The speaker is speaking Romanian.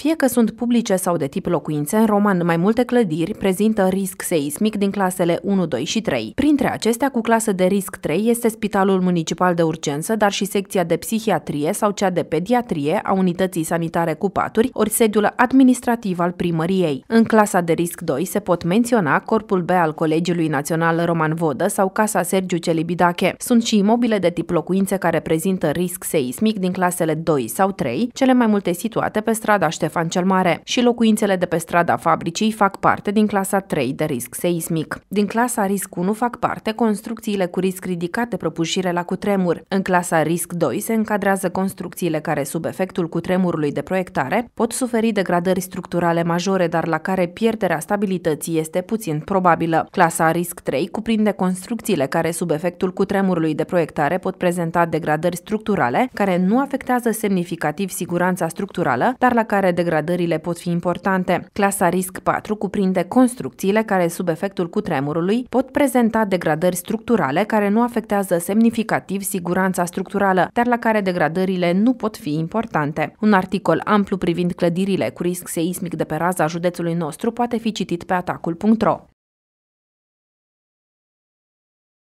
Fie că sunt publice sau de tip locuințe, în Roman mai multe clădiri prezintă risc seismic din clasele 1, 2 și 3. Printre acestea, cu clasă de risc 3 este Spitalul Municipal de Urgență, dar și secția de psihiatrie sau cea de pediatrie a unității sanitare cu paturi, ori sediul administrativ al primăriei. În clasa de risc 2 se pot menționa Corpul B al Colegiului Național Roman Vodă sau Casa Sergiu Celibidache. Sunt și imobile de tip locuințe care prezintă risc seismic din clasele 2 sau 3, cele mai multe situate pe strada Ștefan Ștefan cel Mare și locuințele de pe strada fabricii fac parte din clasa 3 de risc seismic. Din clasa risc 1 fac parte construcțiile cu risc ridicat de prăbușire la cutremur. În clasa risc 2 se încadrează construcțiile care sub efectul cutremurului de proiectare pot suferi degradări structurale majore, dar la care pierderea stabilității este puțin probabilă. Clasa risc 3 cuprinde construcțiile care sub efectul cutremurului de proiectare pot prezenta degradări structurale care nu afectează semnificativ siguranța structurală, dar la care degradările pot fi importante. Clasa risc 4 cuprinde construcțiile care, sub efectul cutremurului, pot prezenta degradări structurale care nu afectează semnificativ siguranța structurală, dar la care degradările nu pot fi importante. Un articol amplu privind clădirile cu risc seismic de pe raza județului nostru poate fi citit pe atacul.ro.